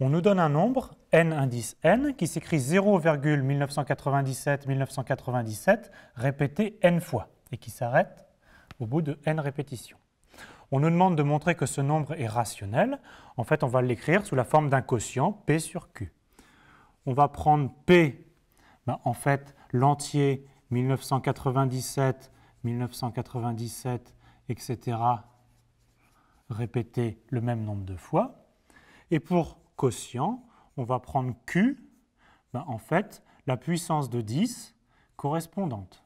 On nous donne un nombre, n indice n, qui s'écrit 0,1997-1997, répété n fois, et qui s'arrête au bout de n répétitions. On nous demande de montrer que ce nombre est rationnel. En fait, on va l'écrire sous la forme d'un quotient, p sur q. On va prendre p, ben, en fait, l'entier 1997, 1997, etc., répété le même nombre de fois. Et pour quotient, on va prendre Q, ben, en fait, la puissance de 10 correspondante.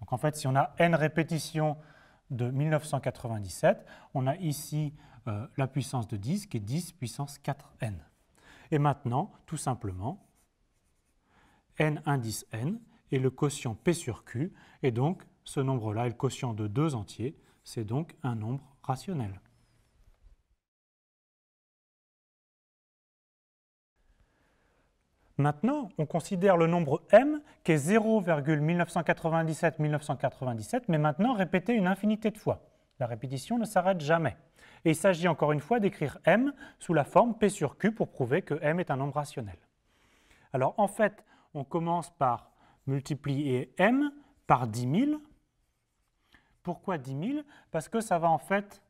Donc en fait, si on a n répétitions de 1997, on a ici euh, la puissance de 10 qui est 10 puissance 4n. Et maintenant, tout simplement, n indice n est le quotient p sur q, et donc ce nombre-là est le quotient de deux entiers, c'est donc un nombre rationnel. Maintenant, on considère le nombre m qui est 0,1997-1997, mais maintenant répété une infinité de fois. La répétition ne s'arrête jamais. Et il s'agit encore une fois d'écrire m sous la forme p sur q pour prouver que m est un nombre rationnel. Alors en fait, on commence par multiplier m par 10 000. Pourquoi 10 000 Parce que ça va en fait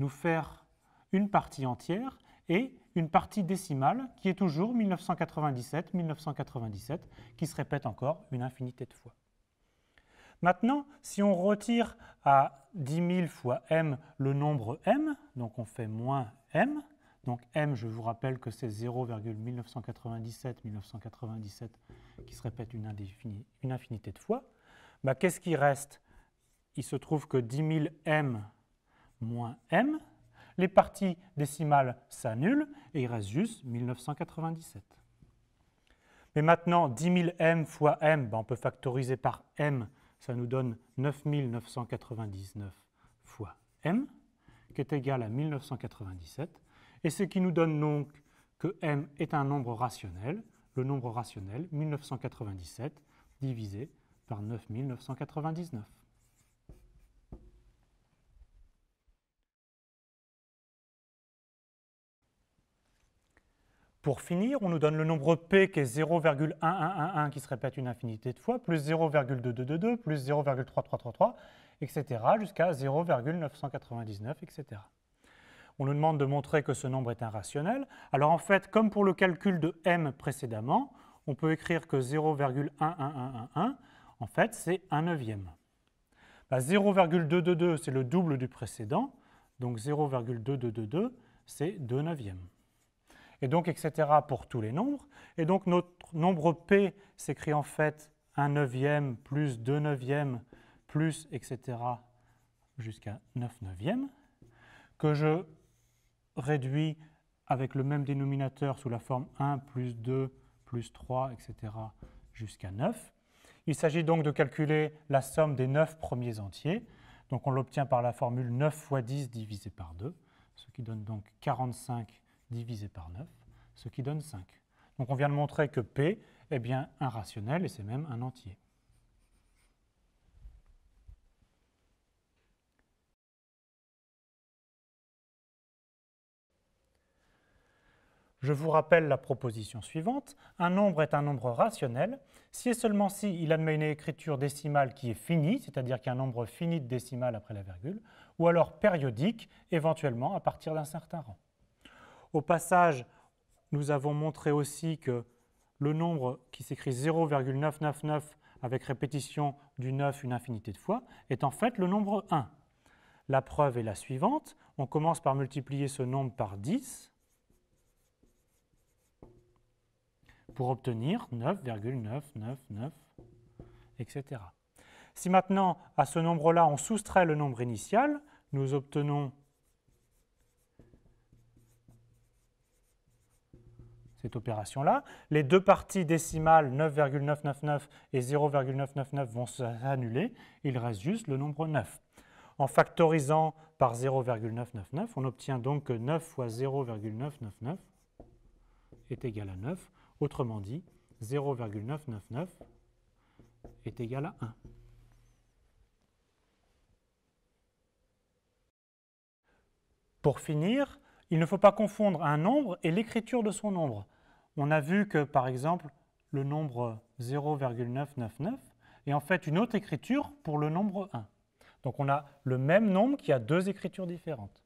nous faire une partie entière et une partie décimale qui est toujours 1997, 1997, qui se répète encore une infinité de fois. Maintenant, si on retire à 10 000 fois m le nombre m, donc on fait moins m, donc m, je vous rappelle que c'est 0,1997-1997 qui se répète une, infinité de fois, bah, qu'est-ce qui reste Il se trouve que 10 000 m moins m, les parties décimales s'annulent et il reste juste 1997. Mais maintenant, 10 000 m fois m, ben, on peut factoriser par m, ça nous donne 9 999 fois m, qui est égal à 1997. Et ce qui nous donne donc que m est un nombre rationnel, le nombre rationnel 1997 divisé par 9999. Pour finir, on nous donne le nombre P qui est 0,1111 qui se répète une infinité de fois, plus 0,2222, plus 0,3333, etc., jusqu'à 0,999, etc. On nous demande de montrer que ce nombre est irrationnel. Alors en fait, comme pour le calcul de m précédemment, on peut écrire que 0,11111, en fait, c'est 1 neuvième. 0,222, bah, c'est le double du précédent, donc 0,2222, c'est 2 neuvièmes et donc etc. pour tous les nombres. Et donc notre nombre P s'écrit en fait 1 neuvième plus 2 neuvième plus etc. jusqu'à 9 neuvièmes, que je réduis avec le même dénominateur sous la forme 1 plus 2 plus 3 etc. jusqu'à 9. Il s'agit donc de calculer la somme des 9 premiers entiers. Donc on l'obtient par la formule 9 fois 10 divisé par 2, ce qui donne donc 45 divisé par 9, ce qui donne 5. Donc on vient de montrer que P est bien un rationnel et c'est même un entier. Je vous rappelle la proposition suivante. Un nombre est un nombre rationnel si et seulement si il admet une écriture décimale qui est finie, c'est-à-dire qu'il y a un nombre fini de décimales après la virgule, ou alors périodique, éventuellement à partir d'un certain rang. Au passage, nous avons montré aussi que le nombre qui s'écrit 0,999 avec répétition du 9 une infinité de fois est en fait le nombre 1. La preuve est la suivante. On commence par multiplier ce nombre par 10 pour obtenir 9,999, etc. Si maintenant, à ce nombre-là, on soustrait le nombre initial, nous obtenons cette opération-là. Les deux parties décimales 9,999 et 0,999 vont s'annuler. Il reste juste le nombre 9. En factorisant par 0,999, on obtient donc que 9 fois 0,999 est égal à 9. Autrement dit, 0,999 est égal à 1. Pour finir, il ne faut pas confondre un nombre et l'écriture de son nombre. On a vu que, par exemple, le nombre 0,999 est en fait une autre écriture pour le nombre 1. Donc on a le même nombre qui a deux écritures différentes.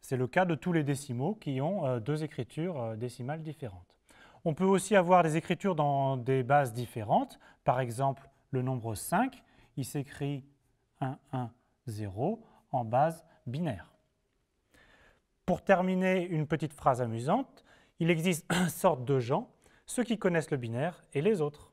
C'est le cas de tous les décimaux qui ont euh, deux écritures euh, décimales différentes. On peut aussi avoir des écritures dans des bases différentes. Par exemple, le nombre 5, il s'écrit 1, 1, 0 en base binaire. Pour terminer, une petite phrase amusante. Il existe une sorte de gens, ceux qui connaissent le binaire et les autres.